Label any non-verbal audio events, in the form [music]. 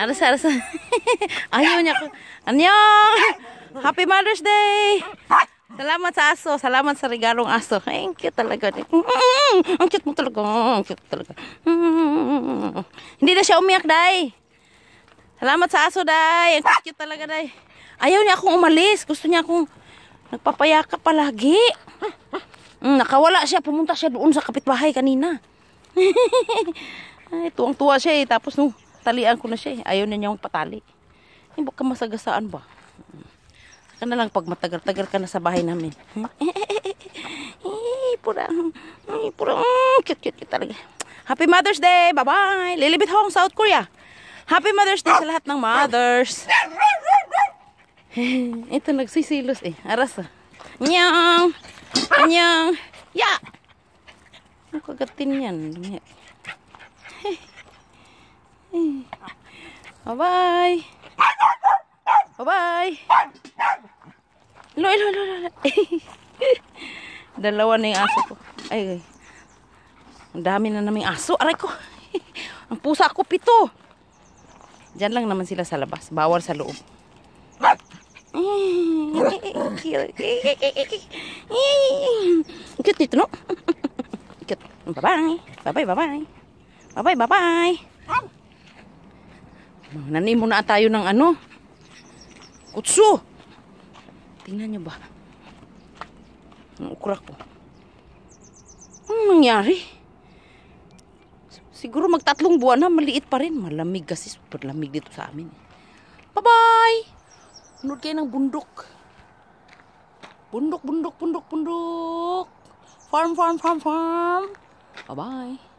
Aras, aras. [laughs] Ayaw niya. Anyong! Happy Mother's Day! Salamat sa aso. Salamat sa regalong aso. Thank you cute talaga. Mm, mm, mm. Ang cute mo talaga. Ang cute talaga. Hindi na siya umiyak, day. Salamat sa aso, day. Ang cute, talaga, day. Ayaw niya akong umalis. Gusto niya akong nagpapayaka palagi. Nakawala siya. Pumunta siya doon sa kapitbahay kanina. [laughs] Ay, tuwang-tuwa siya eh. Tapos nung... No, talian ko na siya eh. Ayaw na niyang patali. Hindi ka masagasaan ba? Saka na lang pag matagal-tagal ka na sa bahay namin. Hmm? Eh, pura. Eh, pura. Hmm, cute, cute, cute talaga. Happy Mother's Day! Bye-bye! Lilibit Hong, South Korea! Happy Mother's Day sa lahat ng mothers! [laughs] Ito, nagsisilos eh. Aras ah. Nyang! Nyang! Ya! Yeah! Ang kagatin yan. Hey. Bye-bye. Bye-bye. Lo, lo, lo, lo. Dalawa na yung aso ko. Ay, ay. Ang dami na naming aso. Aray ko. [laughs] Ang pusa ko, pito. Diyan lang naman sila sa labas. Bawal sa loob. Cute dito, no? [laughs] Cute. Bye-bye. Bye-bye, bye-bye. Bye-bye, bye-bye. Nanimo na tayo ng ano? Kutso! Tingnan nyo ba? Ang ukra ko. Anong nangyari? Siguro magtatlong buwan na, maliit pa rin. Malamig kasi, super lamig dito sa amin. Bye-bye! Unod kayo ng bundok. Bundok, bundok, bundok, bundok. Farm, farm, farm, farm. Bye-bye.